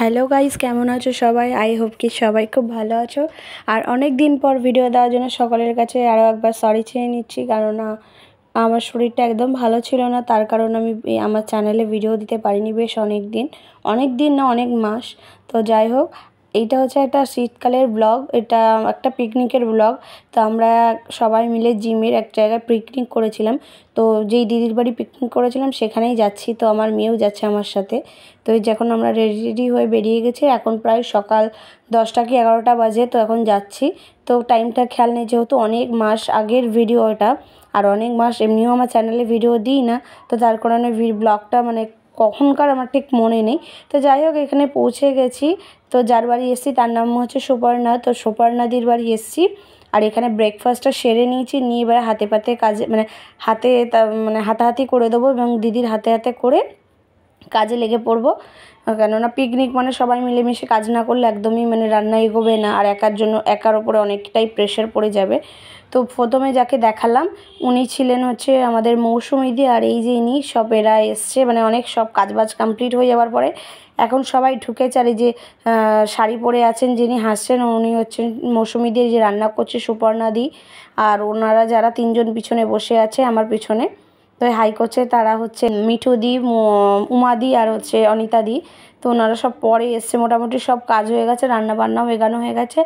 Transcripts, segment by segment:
hello guys কেমন আছো সবাই আই হোপ কি সবাই খুব ভালো আছো আর অনেক দিন পর ভিডিও দেওয়ার জন্য সকলের কাছে আরও একবার সরি চেয়ে নিচ্ছি কারণ আমার শরীরটা একদম ভালো ছিল না তার কারণ আমি আমার চ্যানেলে ভিডিও দিতে পারিনি বেশ অনেক দিন অনেক দিন না অনেক মাস তো যাই হোক এইটা হচ্ছে একটা শীতকালের ব্লগ এটা একটা পিকনিকের ব্লগ তো আমরা সবাই মিলে জিমের এক জায়গায় পিকনিক করেছিলাম তো যেই দিদির বাড়ি পিকনিক করেছিলাম সেখানেই যাচ্ছি তো আমার মেয়েও যাচ্ছে আমার সাথে তো যখন আমরা রেডি রেডি হয়ে বেরিয়ে গেছি এখন প্রায় সকাল দশটা কি এগারোটা বাজে তো এখন যাচ্ছি তো টাইমটা খেয়াল নেই যেহেতু অনেক মাস আগের ভিডিও এটা আর অনেক মাস এমনিও আমার চ্যানেলে ভিডিও দিই না তো তার কারণে ব্লগটা মানে কখনকার আমার ঠিক মনে নেই তো যাই হোক এখানে পৌঁছে গেছি তো যার বাড়ি এসেছি তার নাম হচ্ছে সুপর্ণা তো সুপর্ণাদির বাড়ি এসেছি আর এখানে ব্রেকফাস্টটা সেরে নিয়েছি নিয়ে এবার হাতে পাতে কাজে মানে হাতে মানে হাতাহাতি করে দেবো এবং দিদির হাতে হাতে করে কাজে লেগে পড়বো কেননা পিকনিক মানে সবাই মিলেমিশে কাজ না করলে একদমই মানে রান্না এগোবে না আর একার জন্য একার ওপরে অনেকটাই প্রেশার পড়ে যাবে তো প্রথমে যাকে দেখালাম উনি ছিলেন হচ্ছে আমাদের মৌসুমিদি আর এই যে ইনি সব এরা এসছে মানে অনেক সব কাজবাজ কমপ্লিট হয়ে যাওয়ার পরে এখন সবাই ঢুকে চারি যে শাড়ি পরে আছেন যিনি হাসছেন উনি হচ্ছেন মৌসুমিদি যে রান্না করছে সুপর্ণাদি আর ওনারা যারা তিনজন পিছনে বসে আছে আমার পিছনে তো হাই করছে তারা হচ্ছে মিঠুদি উমাদি আর হচ্ছে অনিতাদি তো ওনারা সব পরে এসছে মোটামুটি সব কাজ হয়ে গেছে রান্নাবান্নাও এগানো হয়ে গেছে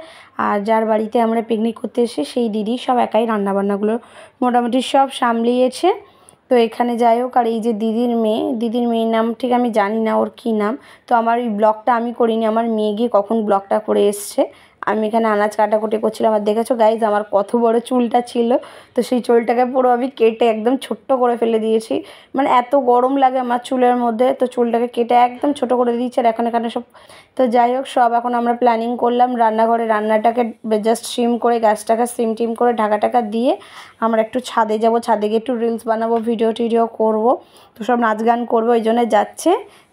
আর যার বাড়িতে আমরা পিকনিক করতে এসে সেই দিদি সব একাই রান্নাবান্নাগুলো মোটামুটি সব সামলিয়েছে তো এখানে যাই হোক আর এই যে দিদির মেয়ে দিদির মেয়ের নাম ঠিক আমি জানি না ওর কী নাম তো আমার ওই ব্লগটা আমি করিনি আমার মেয়ে গিয়ে কখন ব্লগটা করে এসছে আমি এখানে আনাজ কাটাকুটি করছিলাম আর দেখেছো গাইজ আমার কত বড় চুলটা ছিল তো সেই চুলটাকে পুরো আমি কেটে একদম ছোট্ট করে ফেলে দিয়েছি মানে এত গরম লাগে আমার চুলের মধ্যে তো চুলটাকে কেটে একদম ছোট করে দিয়েছে আর এখন এখানে সব তো যাই হোক সব এখন আমরা প্ল্যানিং করলাম রান্নাঘরে রান্নাটাকে জাস্ট সিম করে গাছটাকে সিম টিম করে ঢাকা টাকা দিয়ে আমরা একটু ছাদে যাব ছাদে গিয়ে একটু রিলস বানাবো ভিডিও টিডিও করব তো সব নাচ গান করবো ওই জন্য যাচ্ছে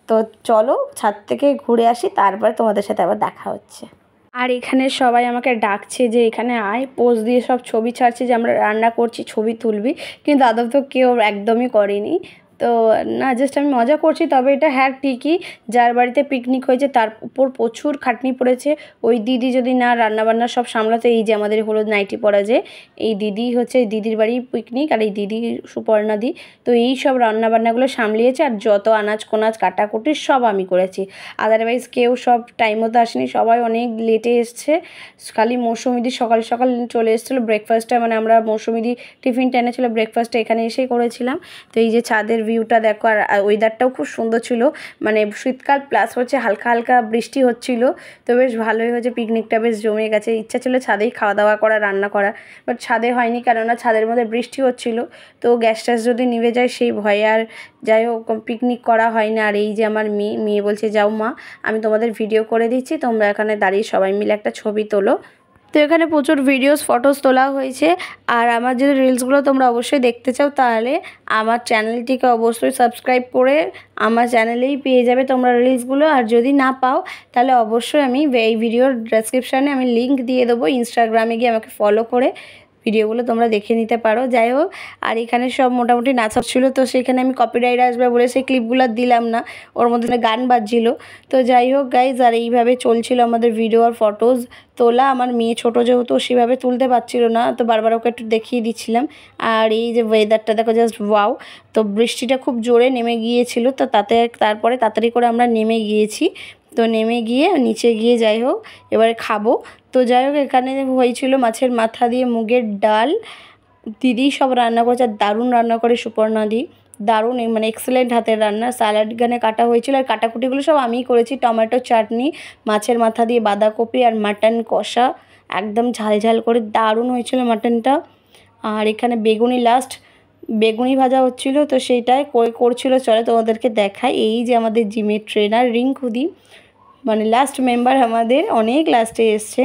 তো চলো ছাদ থেকে ঘুরে আসি তারপর তোমাদের সাথে আবার দেখা হচ্ছে আর এখানে সবাই আমাকে ডাকছে যে এখানে আয় পোজ দিয়ে সব ছবি ছাড়ছে যে আমরা রান্না করছি ছবি তুলবি কিন্তু আদৌ তো কেউ একদমই করেনি তো না জাস্ট আমি মজা করছি তবে এটা হ্যাঁ ঠিকই যার বাড়িতে পিকনিক হয়েছে তার উপর প্রচুর খাটনি পড়েছে ওই দিদি যদি না রান্নাবান্না সব সামলাতে এই যে আমাদের হলো নাইটি পরা যে এই দিদি হচ্ছে দিদির বাড়ি পিকনিক আর এই দিদি সুপর্ণাদি তো এই সব রান্নাবান্নাগুলো সামলিয়েছে আর যত আনাজ কোনাজ কাটাকুটি সব আমি করেছি আদারওয়াইজ কেউ সব টাইম মতো আসেনি সবাই অনেক লেটে এসছে খালি মৌসুমিদি সকাল সকাল চলে এসেছিলো ব্রেকফাস্টটা মানে আমরা মৌসুমিদি টিফিনটা এনেছিলো ব্রেকফাস্টটা এখানে এসেই করেছিলাম তো এই যে ছাদের ভিউটা দেখো আর ওয়েদারটাও খুব সুন্দর ছিল মানে শীতকাল প্লাস হচ্ছে হালকা হালকা বৃষ্টি হচ্ছিল তো বেশ ভালোই হয়েছে পিকনিকটা বেশ জমে গেছে ইচ্ছা ছিল ছাদেই খাওয়া দাওয়া করা রান্না করা বাট ছাদে হয়নি কেননা ছাদের মধ্যে বৃষ্টি হচ্ছিল তো গ্যাস ট্যাস যদি নিভে যায় সেই ভয়ে আর যাই হোক পিকনিক করা হয় না আর এই যে আমার মেয়ে মেয়ে বলছে যাও মা আমি তোমাদের ভিডিও করে দিচ্ছি তোমরা এখানে দাঁড়িয়ে সবাই মিলে একটা ছবি তোলো তো এখানে প্রচুর ভিডিওস ফটোস তোলা হয়েছে আর আমার যদি রিলসগুলো তোমরা অবশ্যই দেখতে চাও তাহলে আমার চ্যানেলটিকে অবশ্যই সাবস্ক্রাইব করে আমার চ্যানেলেই পেয়ে যাবে তোমরা রিলসগুলো আর যদি না পাও তাহলে অবশ্যই আমি এই ভিডিওর ডেসক্রিপশানে আমি লিঙ্ক দিয়ে দেবো ইনস্টাগ্রামে গিয়ে আমাকে ফলো করে ভিডিওগুলো তোমরা দেখে নিতে পারো যাই হোক আর এখানে সব মোটামুটি নাচ ছিল তো সেখানে আমি কপিরাইট আসবে বলে সেই ক্লিপগুলো দিলাম না ওর মধ্যে গান বাজছিল তো যাই হোক গাইজ আর এইভাবে চলছিল আমাদের ভিডিও আর ফটোজ তোলা আমার মেয়ে ছোট যেহেতু সেভাবে তুলতে পারছিল না তো বারবার ওকে একটু দেখিয়ে দিচ্ছিলাম আর এই যে ওয়েদারটা দেখো জাস্ট ওয়াও তো বৃষ্টিটা খুব জোরে নেমে গিয়েছিল তো তাতে তারপরে তাড়াতাড়ি করে আমরা নেমে গিয়েছি তো নেমে গিয়ে নিচে গিয়ে যাই হোক এবারে খাবো তো যাই হোক এখানে হয়েছিল মাছের মাথা দিয়ে মুগের ডাল দিদি সব রান্না করেছে আর দারুণ রান্না করে সুপর্ণাদি দারুণ মানে এক্সেলেন্ট হাতের রান্না স্যালাড গানে কাটা হয়েছিল আর কাটাকুটিগুলো সব আমিই করেছি টমেটো চাটনি মাছের মাথা দিয়ে বাঁধাকপি আর মাটন কষা একদম ঝাল ঝাল করে দারুণ হয়েছিল মাটনটা আর এখানে বেগুনি লাস্ট বেগুনি ভাজা হচ্ছিল তো সেইটাই কই করছিল চলে তোমাদেরকে দেখায় এই যে আমাদের জিমের ট্রেনার রিঙ্কুদি মানে লাস্ট মেম্বার আমাদের অনেক লাস্টে এসছে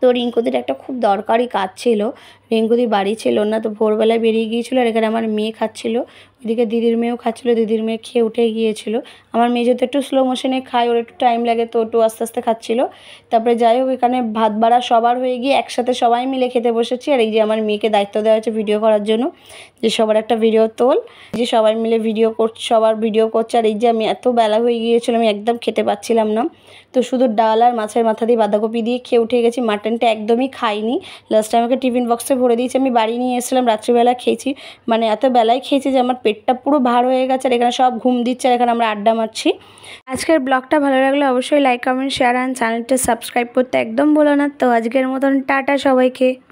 তো রিঙ্কুদির একটা খুব দরকারি কাজ ছিল রিঙ্কুদি বাড়ি ছিল না তো ভোরবেলায় বেরিয়ে গিয়েছিলো আর এখানে আমার মেয়ে খাচ্ছিল এদিকে দিদির মেয়েও খাচ্ছিলো দিদির মেয়ে খেয়ে উঠে গিয়েছিল আমার মেয়ে যেহেতু একটু স্লো মোশনে খায় ওর একটু টাইম লাগে তো ওটু আস্তে আস্তে খাচ্ছিলো তারপরে যাই হোক এখানে ভাত বাড়া সবার হয়ে গিয়ে একসাথে সবাই মিলে খেতে বসেছি আর এই যে আমার মেয়েকে দায়িত্ব দেওয়া হয়েছে ভিডিও করার জন্য যে সবার একটা ভিডিও তোল যে সবাই মিলে ভিডিও করছে সবার ভিডিও করছে আর এই যে আমি এত বেলা হয়ে গিয়েছিল আমি একদম খেতে পাচ্ছিলাম না তো শুধু ডাল আর মাছের মাথা দিয়ে বাঁধাকপি দিয়ে খেয়ে উঠে গেছি মাটনটা একদমই খাইনি লাস্টে আমাকে টিফিন বক্সে ভরে দিয়েছি আমি বাড়ি নিয়ে এসেছিলাম রাত্রিবেলা খেয়েছি মানে এত বেলায় খেয়েছি যে আমার পেটটা পুরো ভার হয়ে গেছে আর এখানে সব ঘুম দিচ্ছে আর এখানে আমরা আড্ডা মারছি আজকের ব্লগটা ভালো লাগলে অবশ্যই লাইক কমেন্ট শেয়ার অ্যান্ড চ্যানেলটা সাবস্ক্রাইব করতে একদম বলো না তো আজকের মতন টাটা সবাইকে